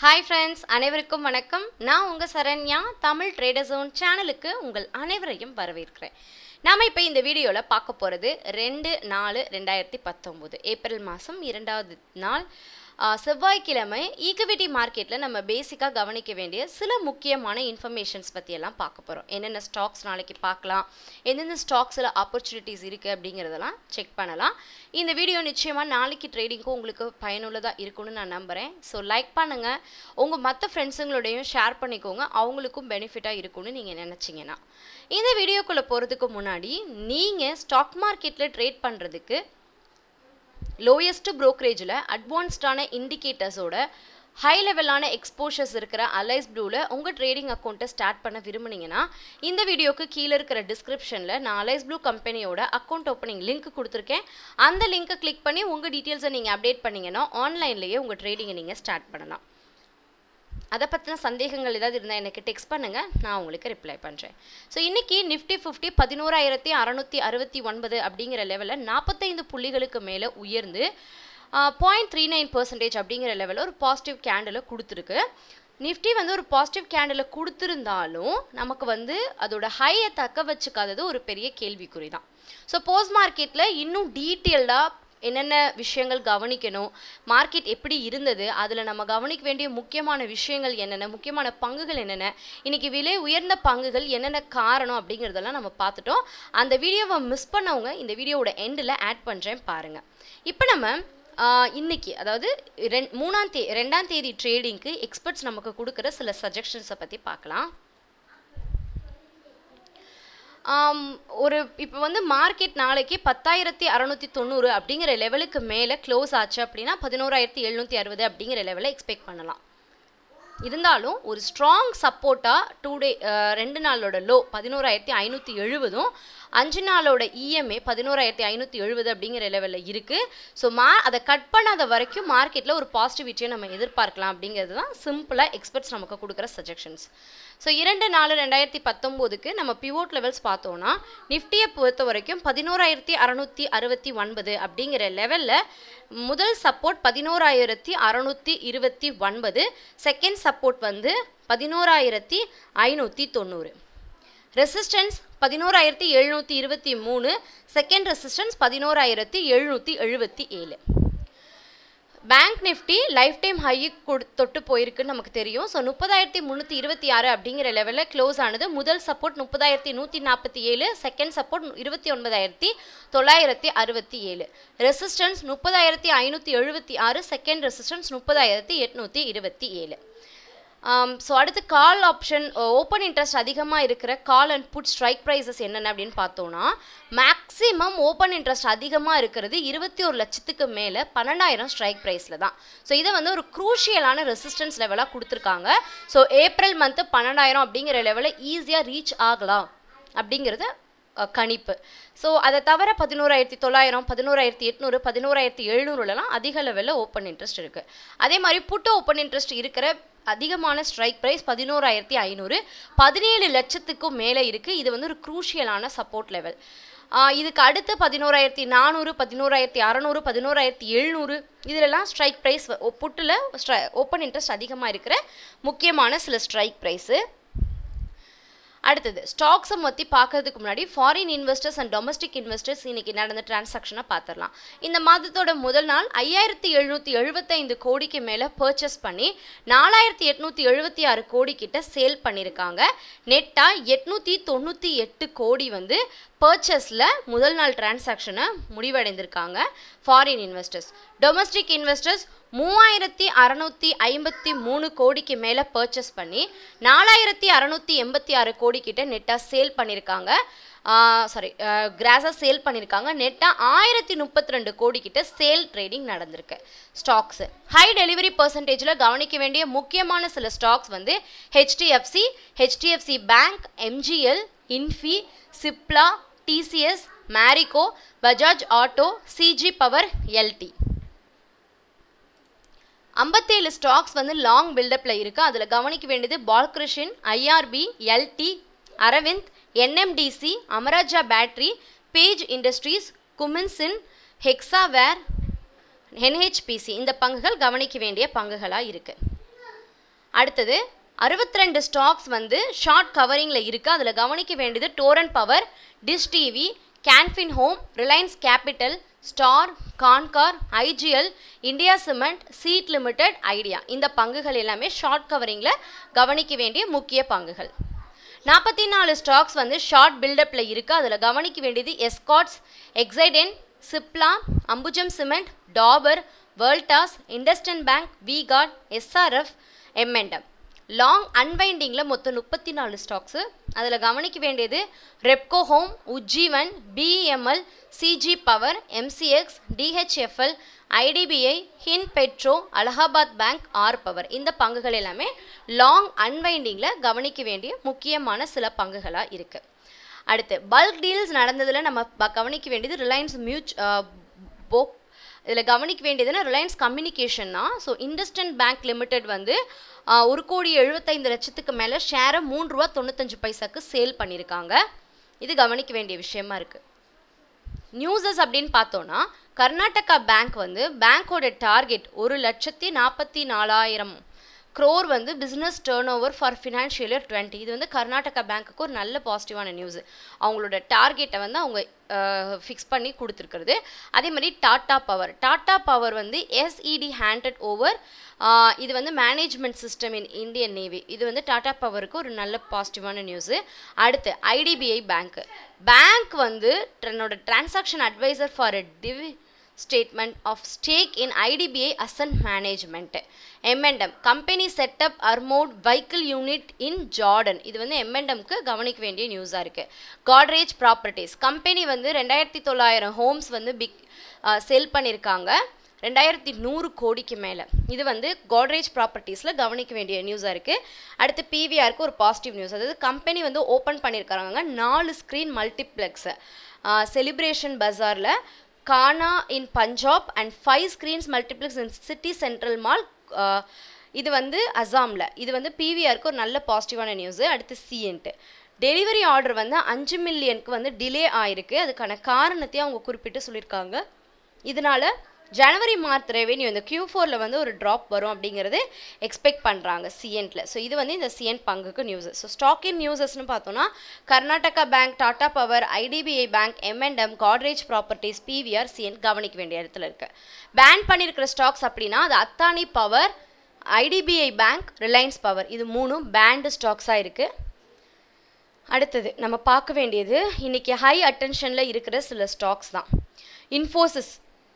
Hi friends அனைவருக்கும் வணக்கம் நான் உங்கள் சரண்யா தமிழ் ட்ரேடர் ஜோன் சேனலுக்கு உங்கள் அனைவரையும் வரவேற்கிறேன் நாம் இப்போ இந்த வீடியோவில் பார்க்க போகிறது ரெண்டு நாலு ரெண்டாயிரத்தி பத்தொம்போது ஏப்ரல் மாதம் இரண்டாவது நாள் செவ்வாய்க்கிழமை ஈக்குவிட்டி மார்க்கெட்டில் நம்ம பேசிக்காக கவனிக்க வேண்டிய சில முக்கியமான இன்ஃபர்மேஷன்ஸ் பற்றியெல்லாம் பார்க்க போகிறோம் என்னென்ன ஸ்டாக்ஸ் நாளைக்கு பார்க்கலாம் எந்தெந்த ஸ்டாக்ஸில் ஆப்பர்ச்சுனிட்டிஸ் இருக்குது அப்படிங்கிறதெல்லாம் செக் பண்ணலாம் இந்த வீடியோ நிச்சயமாக நாளைக்கு ட்ரேடிங்க்கும் உங்களுக்கு பயனுள்ளதாக இருக்கும்னு நான் நம்புகிறேன் ஸோ லைக் பண்ணுங்கள் உங்கள் மற்ற ஃப்ரெண்ட்ஸுங்களோடையும் ஷேர் பண்ணிக்கோங்க அவங்களுக்கும் பெனிஃபிட்டாக இருக்கும்னு நீங்கள் நினச்சிங்கன்னா இந்த வீடியோக்குள்ளே போகிறதுக்கு முன்னாடி நீங்கள் ஸ்டாக் மார்க்கெட்டில் ட்ரேட் பண்ணுறதுக்கு லோயஸ்ட் ப்ரோக்கரேஜில் அட்வான்ஸ்டான இண்டிகேட்டர்ஸோட ஹை லெவலான எக்ஸ்போஷர்ஸ் இருக்கிற அலைஸ் ப்ளூவில் உங்கள் ட்ரேடிங் அக்கௌண்ட்டை ஸ்டார்ட் பண்ண விரும்புனீங்கன்னா இந்த வீடியோக்கு கீழே இருக்கிற டிஸ்கிரிப்ஷனில் நான் அலைஸ் ப்ளூ கம்பெனியோட அக்கௌண்ட் ஓப்பனிங் லிங்க் கொடுத்துருக்கேன் அந்த லிங்க்கை கிளிக் பண்ணி உங்கள் டீட்டெயில்ஸை நீங்கள் அப்டேட் பண்ணிங்கன்னா ஆன்லைன்லேயே உங்கள் ட்ரேடிங்கை நீங்கள் ஸ்டார்ட் பண்ணலாம் அதை பற்றின சந்தேகங்கள் ஏதாவது இருந்தால் எனக்கு டெக்ஸ்ட் பண்ணுங்கள் நான் உங்களுக்கு ரிப்ளை பண்ணுறேன் ஸோ இன்றைக்கி நிஃப்டி ஃபிஃப்டி பதினோராயிரத்தி அறநூற்றி அறுபத்தி ஒன்பது அப்படிங்கிற லெவலில் நாற்பத்தைந்து புள்ளிகளுக்கு மேலே உயர்ந்து பாயிண்ட் த்ரீ நைன் பர்சன்டேஜ் அப்படிங்கிற லெவலில் ஒரு பாசிட்டிவ் கேண்டில் கொடுத்துருக்கு நிஃப்டி வந்து ஒரு பாசிட்டிவ் கேண்டில் கொடுத்துருந்தாலும் நமக்கு வந்து அதோட ஹையை தக்க வச்சுக்காதது ஒரு பெரிய கேள்விக்குறி தான் ஸோ போஸ்ட் மார்க்கெட்டில் இன்னும் டீட்டெயில்டாக என்னென்ன விஷயங்கள் கவனிக்கணும் மார்க்கெட் எப்படி இருந்தது அதில் நம்ம கவனிக்க வேண்டிய முக்கியமான விஷயங்கள் என்னென்ன முக்கியமான பங்குகள் என்னென்ன இன்னைக்கு விலை உயர்ந்த பங்குகள் என்னென்ன காரணம் அப்படிங்கிறதெல்லாம் நம்ம பார்த்துட்டோம் அந்த வீடியோவை மிஸ் பண்ணவங்க இந்த வீடியோவோட எண்டில் ஆட் பண்ணுறேன் பாருங்கள் இப்போ நம்ம இன்னைக்கு அதாவது ரெண் மூணாம் தே ரெண்டாம் தேதி ட்ரேடிங்க்கு எக்ஸ்பர்ட்ஸ் நமக்கு கொடுக்குற சில சஜஷன்ஸை பற்றி பார்க்கலாம் ஒரு இப்போ வந்து மார்க்கெட் நாளைக்கு பத்தாயிரத்தி அறநூற்றி தொண்ணூறு அப்படிங்கிற லெவலுக்கு மேலே க்ளோஸ் ஆச்சு அப்படின்னா பதினோராயிரத்தி எழுநூற்றி அறுபது அப்படிங்கிற லெவலை எக்ஸ்பெக்ட் பண்ணலாம் இருந்தாலும் ஒரு ஸ்ட்ராங் சப்போர்ட்டாக டூ டே ரெண்டு நாளோட லோ பதினோராயிரத்தி ஐநூற்றி எழுபதும் அஞ்சு நாளோட இஎம்ஏ e பதினோராயிரத்தி ஐநூற்றி எழுபது அப்படிங்கிற லெவலில் இருக்குது ஸோ மா அதை கட் பண்ணாத வரைக்கும் மார்க்கெட்டில் ஒரு பாசிட்டிவிட்டியை நம்ம எதிர்பார்க்கலாம் அப்படிங்கிறது தான் சிம்பிளாக எக்ஸ்பர்ட்ஸ் நமக்கு கொடுக்குற சஜஷன்ஸ் ஸோ இரண்டு நாலு ரெண்டாயிரத்தி பத்தொம்போதுக்கு நம்ம பிவோட் லெவல்ஸ் பார்த்தோன்னா நிஃப்டியை பொறுத்த வரைக்கும் பதினோராயிரத்தி அறநூற்றி அறுபத்தி ஒன்பது அப்படிங்கிற லெவலில் முதல் சப்போர்ட் பதினோராயிரத்தி அறநூற்றி இருபத்தி ஒன்பது செகண்ட் சப்போர்ட் வந்து பதினோராயிரத்தி ஐநூற்றி தொண்ணூறு ரெசிஸ்டன்ஸ் பதினோராயிரத்தி எழுநூற்றி இருபத்தி மூணு செகண்ட் ரெசிஸ்டன்ஸ் பதினோராயிரத்தி எழுநூற்றி எழுபத்தி ஏழு பேங்க் நிஃப்டி லைஃப் டைம் ஹையை கொடு தொட்டு போயிருக்குன்னு நமக்கு தெரியும் ஸோ முப்பதாயிரத்தி முந்நூற்றி இருபத்தி ஆறு அப்படிங்கிற லெவலில் க்ளோஸ் ஆனது முதல் சப்போர்ட் முப்பதாயிரத்தி நூற்றி நாற்பத்தி ஏழு செகண்ட் சப்போர்ட் இருபத்தி ஒன்பதாயிரத்தி தொள்ளாயிரத்தி அறுபத்தி ஏழு ரெசிஸ்டன்ஸ் முப்பதாயிரத்தி ஐநூற்றி எழுபத்தி ஆறு செகண்ட் ரெசிஸ்டன்ஸ் முப்பதாயிரத்தி எட்நூற்றி இருபத்தி ஏழு ஸோ um, அடுத்து கால் ஆப்ஷன் ஓப்பன் இன்ட்ரெஸ்ட் அதிகமாக இருக்கிற call and put strike prices என்னென்ன அப்படின்னு பார்த்தோன்னா மேக்ஸிமம் ஓப்பன் இன்ட்ரெஸ்ட் அதிகமாக இருக்கிறது இருபத்தி ஒரு லட்சத்துக்கு மேலே பன்னெண்டாயிரம் ஸ்ட்ரைக் ப்ரைஸில் தான் ஸோ இதை வந்து ஒரு க்ரூஷியலான ரெசிஸ்டன்ஸ் லெவலாக கொடுத்துருக்காங்க ஸோ ஏப்ரல் மந்த்து பன்னெண்டாயிரம் அப்படிங்கிற லெவலில் ஈஸியாக ரீச் ஆகலாம் அப்படிங்கிறத கணிப்பு ஸோ அதை தவிர பதினோராயிரத்தி தொள்ளாயிரம் பதினோராயிரத்தி எட்நூறு பதினோராயிரத்தி எழுநூறுலலாம் அதிக லெவலில் ஓப்பன் இன்ட்ரெஸ்ட் இருக்குது அதே மாதிரி புட்டு ஓப்பன் இன்ட்ரெஸ்ட் இருக்கிற அதிகமான ஸ்ட்ரைக் ப்ரைஸ் பதினோராயிரத்தி ஐநூறு பதினேழு லட்சத்துக்கும் மேலே இருக்குது இது வந்து ஒரு குரூஷியலான சப்போர்ட் லெவல் இதுக்கு அடுத்து பதினோராயிரத்தி நானூறு பதினோராயிரத்தி அறநூறு பதினோராயிரத்தி எழுநூறு இதிலெல்லாம் ஸ்ட்ரைக் ப்ரைஸ் புட்டில் ஸ்ட்ரை ஓப்பன் இன்ட்ரெஸ்ட் அதிகமாக இருக்கிற முக்கியமான சில ஸ்ட்ரைக் ப்ரைஸு அடுத்தது ஸ்டாக்ஸை மொத்தி பார்க்கறதுக்கு முன்னாடி foreign investors and domestic investors இன்னைக்கு நடந்த டிரான்சாக்ஷனை பார்த்துடலாம் இந்த மாதத்தோட முதல் நாள் ஐயாயிரத்தி எழுநூற்றி எழுபத்தைந்து கோடிக்கு மேலே பர்ச்சேஸ் பண்ணி நாலாயிரத்தி எட்நூற்றி எழுபத்தி ஆறு கோடி கிட்ட சேல் பண்ணியிருக்காங்க நெட்டாக எட்நூற்றி தொண்ணூற்றி எட்டு கோடி வந்து பர்ச்சேஸில் முதல் நாள் டிரான்சாக்ஷனை முடிவடைந்திருக்காங்க ஃபாரின் இன்வெஸ்டர்ஸ் டொமஸ்டிக் இன்வெஸ்டர்ஸ் மூவாயிரத்தி அறநூற்றி ஐம்பத்தி மூணு கோடிக்கு மேலே பர்ச்சேஸ் பண்ணி நாலாயிரத்தி அறநூற்றி எண்பத்தி ஆறு கோடிக்கிட்ட நெட்டாக சேல் பண்ணியிருக்காங்க சாரி கிராஸாக சேல் பண்ணியிருக்காங்க நெட்டாக ஆயிரத்தி முப்பத்தி ரெண்டு கோடிக்கிட்ட சேல் ட்ரேடிங் நடந்திருக்கு ஸ்டாக்ஸு ஹை டெலிவரி பர்சன்டேஜில் கவனிக்க வேண்டிய முக்கியமான சில ஸ்டாக்ஸ் வந்து HDFC HDFC Bank MGL Infy Cipla TCS Marico Bajaj Auto CG Power LT ஐம்பத்தேழு ஸ்டாக்ஸ் வந்து லாங் பில்டப்பில் இருக்குது அதில் கவனிக்க வேண்டியது Balkrishnan IRB LT Arvind NMDC Amara Raja Battery Page Industries குமின்சின் ஹெக்ஸாவேர் என்ஹெச்பிசி இந்த பங்குகள் கவனிக்க வேண்டிய பங்குகளாக இருக்குது அடுத்தது அறுபத்தி ஸ்டாக்ஸ் வந்து ஷார்ட் கவரிங்கில் இருக்குது அதில் கவனிக்க வேண்டியது Torrent Power Dish TV Canfin Home Reliance Capital Star Concor IGL India Cement CEAT Limited Idea இந்த பங்குகள் எல்லாமே ஷார்ட் கவரிங்கில் கவனிக்க வேண்டிய முக்கிய பங்குகள் நாற்பத்தி நாலு ஸ்டாக்ஸ் வந்து ஷார்ட் பில்டப்பில் இருக்குது அதில் கவனிக்க வேண்டியது எஸ்காட்ஸ் எக்ஸைடென் Cipla Ambuja cement Dabur Voltas IndusInd Bank V Guard SRF momentum long அன்வைண்டிங்கில் மொத்தம் முப்பத்தி நாலு ஸ்டாக்ஸு அதில் கவனிக்க வேண்டியது Repco Home Ujjivan BEML CG Power MCX DHFL IDBI Hinpetro Allahabad Bank R Power இந்த பங்குகள் எல்லாமே லாங் அன்வைண்டிங்கில் கவனிக்க வேண்டிய முக்கியமான சில பங்குகளாக இருக்குது அடுத்து பல்க் டீல்ஸ் நடந்ததில் நம்ம கவனிக்க வேண்டியது ரிலையன்ஸ் மியூச் போக் இதில் கவனிக்க வேண்டியதுன்னா ரிலையன்ஸ் கம்யூனிகேஷன் தான் ஸோ இண்டஸ்டன் பேங்க் லிமிடெட் வந்து ஒரு கோடி எழுபத்தைந்து லட்சத்துக்கு மேலே ஷேரை மூணு ரூபா தொண்ணூத்தஞ்சு பைசாக்கு சேல் பண்ணியிருக்காங்க இது கவனிக்க வேண்டிய விஷயமா இருக்குது நியூஸஸ் அப்படின்னு பார்த்தோன்னா கர்நாடகா பேங்க் வந்து பேங்க்கோட டார்கெட் ஒரு லட்சத்தி நாற்பத்தி நாலாயிரம் க்ரோர் வந்து business turnover for financial year twenty இது வந்து கர்நாடகா பேங்க்குக்கு ஒரு நல்ல பாசிட்டிவான நியூஸ் அவங்களோட டார்கெட்டை வந்து அவங்க ஃபிக்ஸ் பண்ணி கொடுத்துருக்குறது அதே மாதிரி டாட்டா பவர் டாட்டா பவர் வந்து எஸ்இடி ஹேண்டட் ஓவர் இது வந்து management system in Indian Navy இது வந்து டாட்டா பவருக்கு ஒரு நல்ல பாசிட்டிவான நியூஸு அடுத்து ஐடிபிஐ பேங்க்கு பேங்க் வந்து தன்னோட transaction advisor for a divestment of stake in IDBI asset management. M&M company setup up vehicle unit in Jordan இது வந்து M&Mக்கு கவனிக்க வேண்டிய நியூஸாக இருக்குது காட்ரேஜ் ப்ராப்பர்ட்டிஸ் கம்பெனி வந்து ரெண்டாயிரத்தி தொள்ளாயிரம் ஹோம்ஸ் வந்து பிக் செல் பண்ணியிருக்காங்க ரெண்டாயிரத்தி நூறு கோடிக்கு மேலே இது வந்து கோட்ரேஜ் ப்ராப்பர்ட்டிஸில் கவனிக்க வேண்டிய நியூஸாக இருக்குது அடுத்து பிவிஆருக்கு ஒரு பாசிட்டிவ் நியூஸ் அதாவது கம்பெனி வந்து ஓப்பன் பண்ணியிருக்காங்க நாலு ஸ்க்ரீன் மல்டிப்ளெக்ஸு செலிப்ரேஷன் பஜாரில் Khanna in Punjab and five screens multiplex in City Central Mall இது வந்து அசாமில் இது வந்து பிவிஆருக்கு ஒரு நல்ல பாசிட்டிவான நியூஸு அடுத்து சிஎன்ட்டு டெலிவரி ஆர்டர் வந்து அஞ்சு மில்லியனுக்கு வந்து டிலே ஆயிருக்கு அதுக்கான காரணத்தையும் அவங்க குறிப்பிட்டு சொல்லியிருக்காங்க இதனால் ஜனவரி மார்த் ரெவென்யூ இந்த கியூ ஃபோரில் வந்து ஒரு ட்ராப் வரும் அப்படிங்கிறது எக்ஸ்பெக்ட் பண்ணுறாங்க சிஎன்டில் ஸோ இது வந்து இந்த சிஎன் பங்குக்கு நியூஸ் ஸோ ஸ்டாக் இன் நியூஸஸ்னு பார்த்தோம்னா Karnataka Bank Tata Power IDBI Bank MNM Godrej Properties PVR சிஎன் கவனிக்க வேண்டிய இடத்துல இருக்குது பேன் பண்ணியிருக்கிற ஸ்டாக்ஸ் அப்படின்னா அது Adani Power IDBI Bank Reliance Power இது மூணும் பேண்டு ஸ்டாக்ஸாக இருக்குது அடுத்தது நம்ம பார்க்க வேண்டியது இன்றைக்கி ஹை அட்டென்ஷனில் இருக்கிற சில ஸ்டாக்ஸ் தான் இன்ஃபோசிஸ்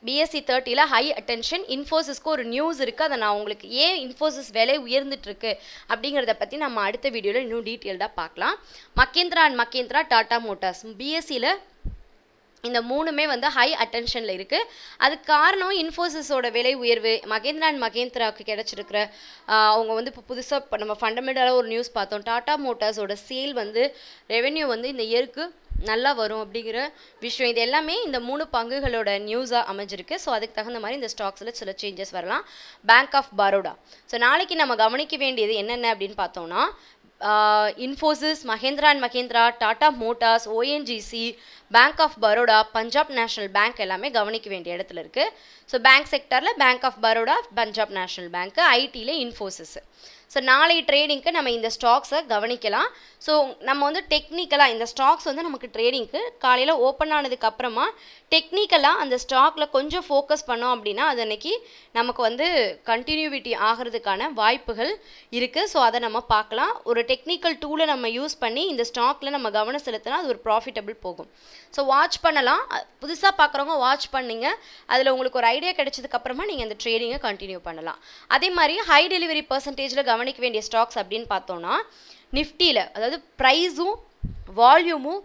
பிஎஸ்சி தேர்ட்டியில் ஹை அட்டென்ஷன் இன்ஃபோசிஸ்க்கு ஒரு நியூஸ் இருக்குது அதை நான் உங்களுக்கு ஏன் இன்ஃபோசிஸ் விலை உயர்ந்துட்டுருக்கு அப்படிங்கிறத பற்றி நம்ம அடுத்த வீடியோவில் இன்னும் டீட்டெயில்டாக பார்க்கலாம் மகேந்திரா அண்ட் மகேந்திரா டாட்டா மோட்டார்ஸ் பிஎஸ்சியில் இந்த மூணுமே வந்து ஹை அட்டென்ஷனில் இருக்குது அதுக்கு காரணம் இன்ஃபோசிஸோட விலை உயர்வு மகேந்திரா அண்ட் மகேந்திராவுக்கு கிடச்சிருக்கிற அவங்க வந்து இப்போ புதுசாக நம்ம ஃபண்டமெண்டலாக ஒரு நியூஸ் பார்த்தோம் டாட்டா மோட்டார்ஸோட சேல் வந்து ரெவென்யூ வந்து இந்த இயருக்கு நல்லா வரும் அப்படிங்கிற விஷயம் இது எல்லாமே இந்த மூணு பங்குகளோட நியூஸாக அமைஞ்சிருக்கு ஸோ அதுக்கு தகுந்த மாதிரி இந்த ஸ்டாக்ஸில் சில சேஞ்சஸ் வரலாம் பேங்க் ஆஃப் பரோடா ஸோ நாளைக்கு நம்ம கவனிக்க வேண்டியது என்னென்ன அப்படின்னு பார்த்தோம்னா Infosys Mahindra and Mahindra Tata Motors ONGC Bank of Baroda Punjab National Bank எல்லாமே கவனிக்க வேண்டிய இடத்துல இருக்குது ஸோ பேங்க் செக்டரில் Bank of Baroda Punjab National பேங்க்கு ஐடியில் இன்ஃபோசிஸ் ஸோ நாளை ட்ரேடிங்க்கு நம்ம இந்த ஸ்டாக்ஸை கவனிக்கலாம் ஸோ நம்ம வந்து டெக்னிக்கலாக இந்த ஸ்டாக்ஸ் வந்து நமக்கு ட்ரேடிங்க்கு காலையில் ஓப்பன் ஆனதுக்கப்புறமா டெக்னிக்கலாக அந்த ஸ்டாக்கில் கொஞ்சம் ஃபோக்கஸ் பண்ணோம் அப்படின்னா அது அன்றைக்கி நமக்கு வந்து கண்டினியூவிட்டி ஆகிறதுக்கான வாய்ப்புகள் இருக்குது ஸோ அதை நம்ம பார்க்கலாம் ஒரு டெக்னிக்கல் டூலை நம்ம யூஸ் பண்ணி இந்த ஸ்டாக்கில் நம்ம கவனம் செலுத்தினா அது ஒரு ப்ராஃபிட்டபிள் போகும் ஸோ வாட்ச் பண்ணலாம் புதுசாக பார்க்குறவங்க வாட்ச் பண்ணிங்க அதில் உங்களுக்கு ஒரு ஐடியா கிடைச்சதுக்கப்புறமா நீங்கள் இந்த ட்ரேடிங்கை கண்டினியூ பண்ணலாம் அதே மாதிரி ஹை டெலிவரி பர்சன்டேஜில் கவனிக்க வேண்டிய ஸ்டாக்ஸ் அப்படின்னு பார்த்தோன்னா நிஃப்டியில் அதாவது ப்ரைஸும் வால்யூமும்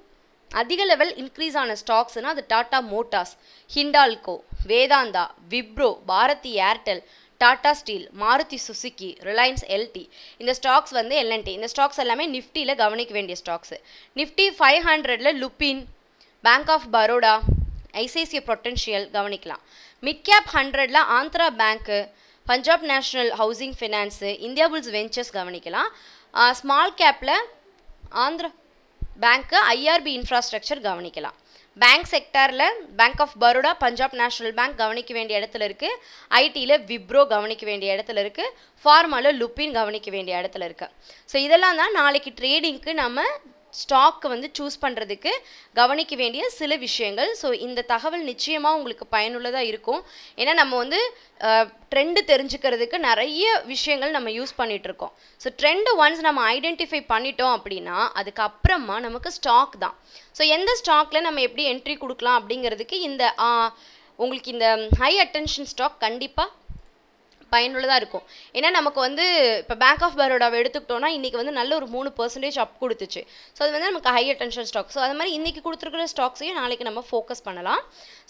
அதிக லெவல் இன்க்ரீஸ் ஆன ஸ்டாக்ஸ்னால் அது Tata Motors Hindalco Vedanta Wipro Bharti Airtel Tata Steel Maruti Suzuki Reliance LT இந்த ஸ்டாக்ஸ் வந்து எல்என்டி இந்த ஸ்டாக்ஸ் எல்லாமே நிஃப்டியில் கவனிக்க வேண்டிய ஸ்டாக்ஸு நிஃப்டி ஃபைவ் ஹண்ட்ரடில் Lupin Bank of Baroda ICICI potential கவனிக்கலாம் மிட்கேப் ஹண்ட்ரடில் ஆந்திரா பேங்க்கு Punjab National Housing Finance India Bulls Ventures கவனிக்கலாம் ஸ்மால் கேப்பில் ஆந்திரா பேங்க்கு ஐஆர்பி இன்ஃப்ராஸ்ட்ரக்சர் கவனிக்கலாம் பேங்க் செக்டாரில் Bank of Baroda Punjab National Bank கவனிக்க வேண்டிய இடத்துல இருக்குது ஐடியில் விப்ரோ கவனிக்க வேண்டிய இடத்துல இருக்குது ஃபார்மாவில் லுப்பின் கவனிக்க வேண்டிய இடத்துல இருக்குது ஸோ இதெல்லாம் தான் நாளைக்கு ட்ரேடிங்க்கு நம்ம ஸ்டாக்கை வந்து சூஸ் பண்ணுறதுக்கு கவனிக்க வேண்டிய சில விஷயங்கள் ஸோ இந்த தகவல் நிச்சயமாக உங்களுக்கு பயனுள்ளதாக இருக்கும் ஏன்னா நம்ம வந்து ட்ரெண்டு தெரிஞ்சுக்கிறதுக்கு நிறைய விஷயங்கள் நம்ம யூஸ் பண்ணிகிட்ருக்கோம் ஸோ ட்ரெண்டு ஒன்ஸ் நம்ம ஐடென்டிஃபை பண்ணிட்டோம் அப்படின்னா அதுக்கப்புறமா நமக்கு ஸ்டாக் தான் ஸோ எந்த ஸ்டாக்கில் நம்ம எப்படி என்ட்ரி கொடுக்கலாம் அப்படிங்கிறதுக்கு இந்த உங்களுக்கு இந்த ஹை அட்டென்ஷன் ஸ்டாக் கண்டிப்பாக பயனுள்ளதாக இருக்கும் ஏன்னா நமக்கு வந்து இப்போ பேங்க் ஆஃப் பரோடாவை எடுத்துக்கிட்டோம்னா இன்றைக்கி வந்து நல்ல ஒரு மூணு பர்சன்டேஜ் அப் கொடுத்துச்சு ஸோ அது வந்து நமக்கு ஹை அட்டென்ஷன் ஸ்டாக் ஸோ அது மாதிரி இன்றைக்கி கொடுத்துருக்குற ஸ்டாக்ஸையும் நாளைக்கு நம்ம ஃபோக்கஸ் பண்ணலாம்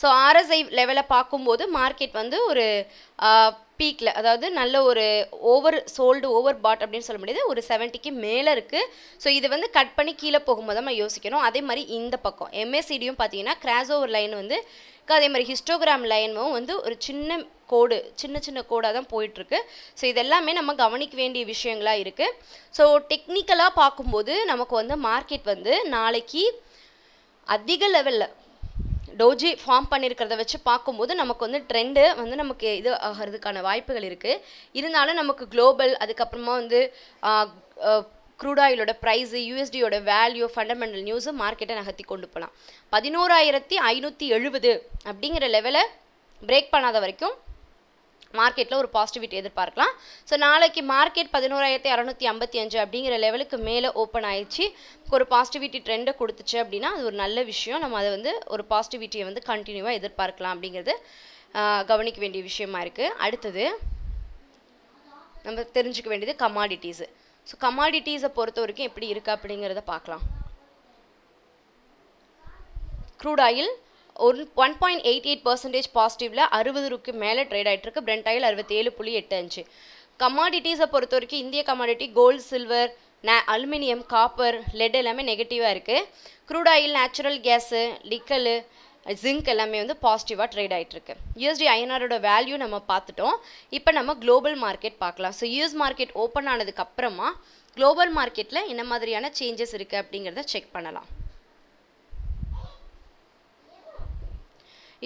ஸோ ஆர்எஸ்ஐ லெவலை பார்க்கும்போது மார்க்கெட் வந்து ஒரு பீக்கில் அதாவது நல்ல ஒரு ஓவர் சோல்டு ஓவர் பாட் அப்படின்னு சொல்ல முடியாது ஒரு செவன்ட்டிக்கு மேலே இருக்குது ஸோ இது வந்து கட் பண்ணி கீழே போகும்போது நம்ம யோசிக்கணும் அதே மாதிரி இந்த பக்கம் எம்எஸ்சிடியும் பார்த்தீங்கன்னா கிராஸ் ஓவர் லைன் வந்து அதே மாதிரி ஹிஸ்டோகிராம் லைனும் வந்து ஒரு சின்ன கோடு சின்ன சின்ன கோடாக தான் போயிட்டுருக்கு ஸோ இதெல்லாமே நம்ம கவனிக்க வேண்டிய விஷயங்களாக இருக்குது ஸோ டெக்னிக்கலாக பார்க்கும்போது நமக்கு வந்து மார்க்கெட் வந்து நாளைக்கு அதிக லெவலில் டோஜி ஃபார்ம் பண்ணியிருக்கிறத வச்சு பார்க்கும்போது நமக்கு வந்து ட்ரெண்டு வந்து நமக்கு இது ஆகிறதுக்கான வாய்ப்புகள் இருக்குது இருந்தாலும் நமக்கு குளோபல் அதுக்கப்புறமா வந்து க்ரூட் ஆயிலோட ப்ரைஸு யூஎஸ்டியோட வேல்யூ ஃபண்டமெண்டல் நியூஸு மார்க்கெட்டை நகர்த்தி கொண்டு போகலாம் பதினோராயிரத்தி ஐநூற்றி எழுபது அப்படிங்கிற லெவலை பிரேக் பண்ணாத வரைக்கும் மார்க்கெட்டில் ஒரு பாசிட்டிவிட்டி எதிர்பார்க்கலாம் ஸோ நாளைக்கு மார்க்கெட் பதினோராயிரத்தி அறநூற்றி ஐம்பத்தி அஞ்சு அப்படிங்கிற லெவலுக்கு மேலே ஓப்பன் ஆயிடுச்சு ஒரு பாசிட்டிவிட்டி ட்ரெண்டை கொடுத்துச்சு அப்படின்னா அது ஒரு நல்ல விஷயம் நம்ம அதை வந்து ஒரு பாசிட்டிவிட்டியை வந்து கண்டினியூவாக எதிர்பார்க்கலாம் அப்படிங்கிறது கவனிக்க வேண்டிய விஷயமா இருக்குது அடுத்தது நம்ம தெரிஞ்சுக்க வேண்டியது கமாடிட்டிஸு ஸோ கமாடிட்டிஸை பொறுத்த வரைக்கும் எப்படி இருக்குது அப்படிங்கிறத பார்க்கலாம் க்ரூட் ஆயில் ஒரு one point eight eight percentage பாசிட்டிவ்ல அறுபது ரூக்கு மேலே ட்ரேட் ஆகிட்டு இருக்கு பிரெண்ட் ஆயில் அறுபத்தேழு புள்ளி எட்டு அஞ்சு கமாடிட்டிஸை பொறுத்த வரைக்கும் இந்திய கமாடிட்டி கோல்டு சில்வர் நே அலுமினியம் காப்பர் லெட் எல்லாமே நெகட்டிவாக இருக்குது crude oil natural gas nickel zinc எல்லாமே வந்து பாசிட்டிவாக ட்ரேட் ஆகிட்டுருக்கு யூஎஸ்டி ஐஎன்ஆரோட வேல்யூ நம்ம பார்த்துட்டோம் இப்போ நம்ம குளோபல் மார்க்கெட் பார்க்கலாம் ஸோ யூஎஸ் மார்க்கெட் ஓப்பன் ஆனதுக்கப்புறமா குளோபல் மார்க்கெட்டில் என்ன மாதிரியான சேஞ்சஸ் இருக்குது அப்படிங்கிறத செக் பண்ணலாம்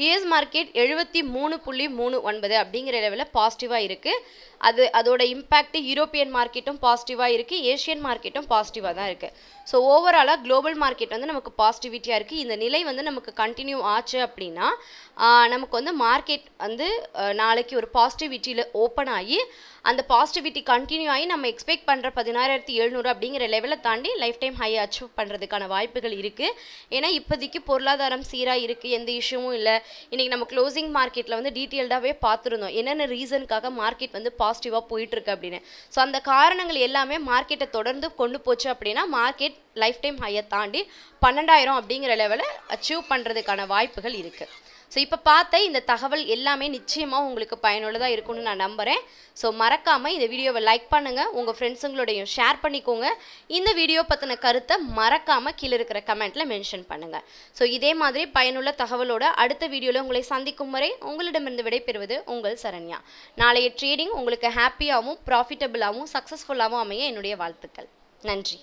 இஎஸ் மார்க்கெட் எழுபத்தி மூணு புள்ளி மூணு ஒன்பது அப்படிங்கிற லெவலில் பாசிட்டிவாக இருக்குது அது அதோட இம்பேக்ட்டு யூரோப்பியன் மார்க்கெட்டும் பாசிட்டிவாக இருக்குது ஏஷியன் மார்க்கெட்டும் பாசிட்டிவாக தான் இருக்குது ஸோ ஓவராலாக குளோபல் மார்க்கெட் வந்து நமக்கு பாசிட்டிவிட்டியாக இருக்குது இந்த நிலை வந்து நமக்கு கண்டினியூ ஆச்சு அப்படின்னா நமக்கு வந்து மார்க்கெட் வந்து நாளைக்கு ஒரு பாசிட்டிவிட்டியில் ஓப்பன் ஆகி அந்த பாசிட்டிவிட்டி கண்டினியூ ஆகி நம்ம எக்ஸ்பெக்ட் பண்ணுற பதினாறாயிரத்தி எழுநூறு அப்படிங்கிற லெவலை தாண்டி லைஃப் டைம் ஹை அச்சீவ் பண்ணுறதுக்கான வாய்ப்புகள் இருக்குது ஏன்னா இப்போதைக்கு பொருளாதாரம் சீராக இருக்குது எந்த இஷ்யூவும் இல்லை இன்றைக்கி நம்ம க்ளோசிங் மார்க்கெட்டில் வந்து டீட்டெயில்டாகவே பார்த்துருந்தோம் என்னென்ன ரீசனுக்காக மார்க்கெட் வந்து பா பாசிட்டிவாக போயிட்டுருக்கு அப்படின்னு ஸோ அந்த காரணங்கள் எல்லாமே மார்க்கெட்டை தொடர்ந்து கொண்டு போச்சு அப்படின்னா மார்க்கெட் லைஃப் டைம் ஹையை தாண்டி பன்னெண்டாயிரம் அப்படிங்கிற லெவலில் அச்சீவ் பண்ணுறதுக்கான வாய்ப்புகள் இருக்குது ஸோ இப்போ பார்த்த இந்த தகவல் எல்லாமே நிச்சயமாக உங்களுக்கு பயனுள்ளதாக இருக்கும்னு நான் நம்புகிறேன் ஸோ மறக்காமல் இந்த வீடியோவை லைக் பண்ணுங்கள் உங்கள் ஃப்ரெண்ட்ஸுங்களோடையும் ஷேர் பண்ணிக்கோங்க இந்த வீடியோ பற்றின கருத்தை மறக்காமல் கீழே இருக்கிற கமெண்ட்டில் மென்ஷன் பண்ணுங்கள் ஸோ இதே மாதிரி பயனுள்ள தகவலோட அடுத்த வீடியோவில் உங்களை சந்திக்கும் வரை உங்களிடமிருந்து விடைபெறுவது உங்கள் சரண்யா நாளைய ட்ரேடிங் உங்களுக்கு ஹாப்பியாகவும் ப்ராஃபிட்டபுளாகவும் சக்ஸஸ்ஃபுல்லாகவும் அமைய என்னுடைய வாழ்த்துக்கள் நன்றி